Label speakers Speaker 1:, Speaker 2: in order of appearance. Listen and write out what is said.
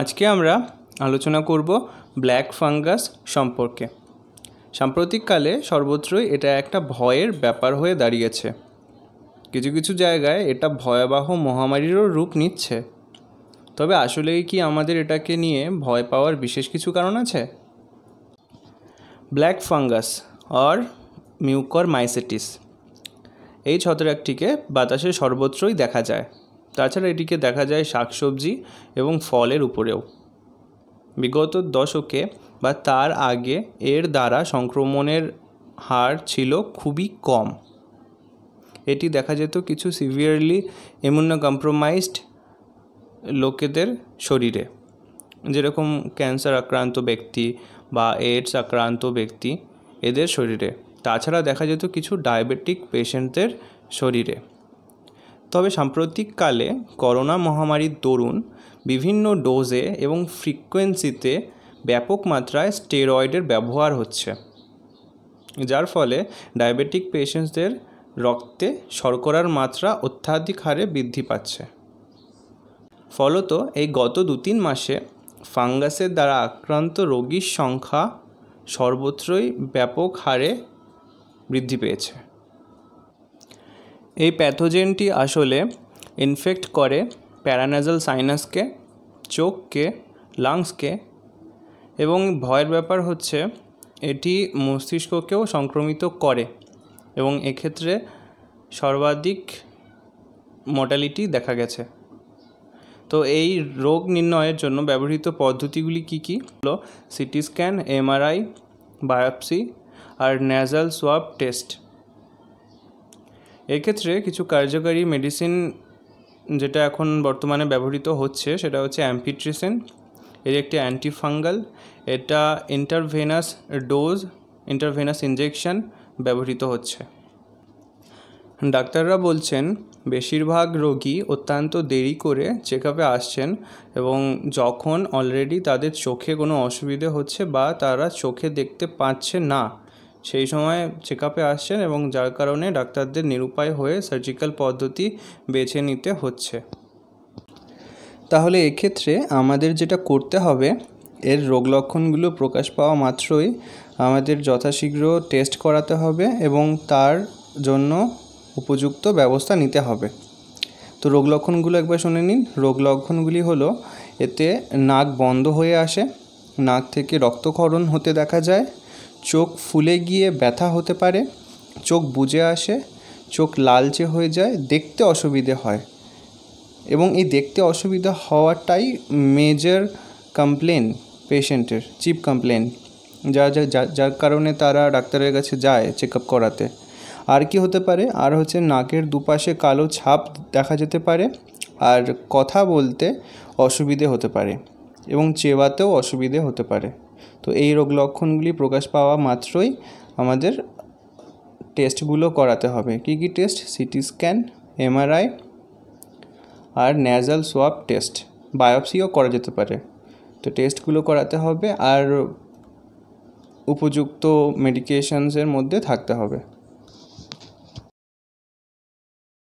Speaker 1: আজকে আমরা আলোচনা করব ব্ল্যাক ফাঙ্গাস সম্পর্কে সাম্প্রতিককালে সর্বত্রই এটা একটা ভয়ের ব্যাপার হয়ে দাঁড়িয়েছে কিছু কিছু জায়গায় এটা ভয়াবহ মহামারীরও রূপ নিচ্ছে তবে আসলেই কি আমাদের এটাকে নিয়ে ভয় পাওয়ার বিশেষ কিছু কারণ আছে black fungus or mucormycetes এই ছত্রাকটিকে বাতাসে সর্বত্রই দেখা যায় তাছাড়া এটিকে দেখা যায় শাকসবজি এবং ফলের উপরেও বিগত দশকে বা তার আগে এর দ্বারা সংক্রমণের হার ছিল খুবই কম এটি দেখা যেত কিছু সিভিয়ারলি ইমিউনো কম্প্রোমাইজড লোকেদের শরীরে যেরকম ক্যান্সার আক্রান্ত ব্যক্তি বা এইডস আক্রান্ত ব্যক্তি এদের শরীরে তাছাড়া দেখা যেত কিছু ডায়াবেটিক পেশেন্টদের শরীরে তবে সাম্প্রতিককালে করোনা মহামারীর দরুন বিভিন্ন ডোজে এবং ফ্রিকোয়েন্সিতে ব্যাপক মাত্রায় স্টেরয়েডের ব্যবহার হচ্ছে যার ফলে ডায়াবেটিক পেশেন্টসদের রক্তে শর্করার মাত্রা অত্যাধিক হারে বৃদ্ধি পাচ্ছে ফলত এই গত দু তিন মাসে ফাঙ্গাসের দ্বারা আক্রান্ত রোগীর সংখ্যা সর্বত্রই ব্যাপক হারে বৃদ্ধি পেয়েছে এই প্যাথোজেনটি আসলে ইনফেক্ট করে প্যারানাজাল সাইনাসকে চোখকে লাংসকে এবং ভয়ের ব্যাপার হচ্ছে এটি মস্তিষ্ককেও সংক্রমিত করে এবং এক্ষেত্রে সর্বাধিক মর্টালিটি দেখা গেছে তো এই রোগ নির্ণয়ের জন্য ব্যবহৃত পদ্ধতিগুলি কী কী হলো সিটি স্ক্যান এমআরআই বায়োপসি আর ন্যাজাল সোয়াব টেস্ট এক্ষেত্রে কিছু কার্যকারী মেডিসিন যেটা এখন বর্তমানে ব্যবহৃত হচ্ছে সেটা হচ্ছে অ্যাম্পিট্রিসিন এর একটি অ্যান্টিফাঙ্গাল এটা ইন্টারভেনাস ডোজ ইন্টারভেনাস ইঞ্জেকশন ব্যবহৃত হচ্ছে ডাক্তাররা বলছেন বেশিরভাগ রোগী অত্যন্ত দেরি করে চেক আপে আসছেন এবং যখন অলরেডি তাদের চোখে কোনো অসুবিধে হচ্ছে বা তারা চোখে দেখতে পাচ্ছে না সেই সময় চেক আসছেন এবং যার কারণে ডাক্তারদের নিরুপায় হয়ে সার্জিক্যাল পদ্ধতি বেছে নিতে হচ্ছে তাহলে এক্ষেত্রে আমাদের যেটা করতে হবে এর রোগ লক্ষণগুলো প্রকাশ পাওয়া মাত্রই আমাদের যথাশীঘ্র টেস্ট করাতে হবে এবং তার জন্য উপযুক্ত ব্যবস্থা নিতে হবে তো রোগ লক্ষণগুলো একবার শুনে নিন রোগ লক্ষণগুলি হলো এতে নাক বন্ধ হয়ে আসে নাক থেকে রক্তক্ষরণ হতে দেখা যায় চোখ ফুলে গিয়ে ব্যথা হতে পারে চোখ বুজে আসে চোখ লালচে হয়ে যায় দেখতে অসুবিধে হয় এবং এই দেখতে অসুবিধা হওয়াটাই মেজর কমপ্লেন পেশেন্টের চিপ কমপ্লেন যা যা যার কারণে তারা ডাক্তারের কাছে যায় চেক আপ করাতে আর কি হতে পারে আর হচ্ছে নাকের দুপাশে কালো ছাপ দেখা যেতে পারে আর কথা বলতে অসুবিধে হতে পারে এবং চেবাতেও অসুবিধে হতে পারে তো এই রোগ লক্ষণগুলি প্রকাশ পাওয়া মাত্রই আমাদের টেস্টগুলো করাতে হবে কী কী টেস্ট সিটি স্ক্যান এমআরআই আর ন্যাজাল সোয়াব টেস্ট বায়োপসিও করা যেতে পারে তো টেস্টগুলো করাতে হবে আর উপযুক্ত মেডিকেশনসের মধ্যে থাকতে হবে